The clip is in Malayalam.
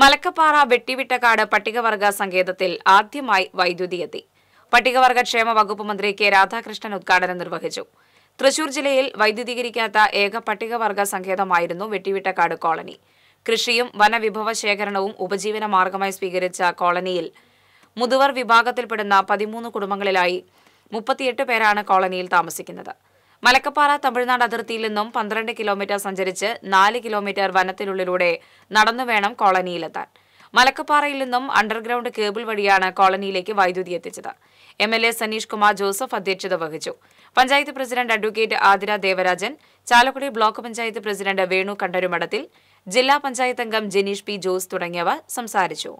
മലക്കപ്പാറ വെട്ടിവിട്ടക്കാട് പട്ടികവർഗ സങ്കേതത്തിൽ ആദ്യമായി വൈദ്യുതി എത്തി പട്ടികവർഗ ക്ഷേമ വകുപ്പ് മന്ത്രി കെ രാധാകൃഷ്ണൻ ഉദ്ഘാടനം നിർവഹിച്ചു തൃശൂർ ജില്ലയിൽ വൈദ്യുതീകരിക്കാത്ത ഏക പട്ടികവർഗ സങ്കേതമായിരുന്നു വെട്ടിവിട്ടക്കാട് കോളനി കൃഷിയും വനവിഭവ ശേഖരണവും ഉപജീവന മാർഗമായി സ്വീകരിച്ച കോളനിയിൽ മുതുവർ വിഭാഗത്തിൽപ്പെടുന്ന പതിമൂന്ന് കുടുംബങ്ങളിലായി മുപ്പത്തിയെട്ട് പേരാണ് കോളനിയിൽ താമസിക്കുന്നത് മലക്കപ്പാറ തമിഴ്നാട് അതിർത്തിയിൽ നിന്നും പന്ത്രണ്ട് കിലോമീറ്റർ സഞ്ചരിച്ച് നാല് കിലോമീറ്റർ വനത്തിനുള്ളിലൂടെ നടന്നു വേണം കോളനിയിലെത്താൻ മലക്കപ്പാറയിൽ നിന്നും അണ്ടർഗ്രൗണ്ട് കേബിൾ വഴിയാണ് കോളനിയിലേക്ക് വൈദ്യുതി എത്തിച്ചത് M L A Saneesh Kumar Joseph അധ്യക്ഷത വഹിച്ചു panchayat president advocate Athira Devarajan Chalakudy block panchayat president Venu Kandarumadathil ജില്ലാ പഞ്ചായത്ത് അംഗം ജനീഷ് പി ജോസ് തുടങ്ങിയവർ സംസാരിച്ചു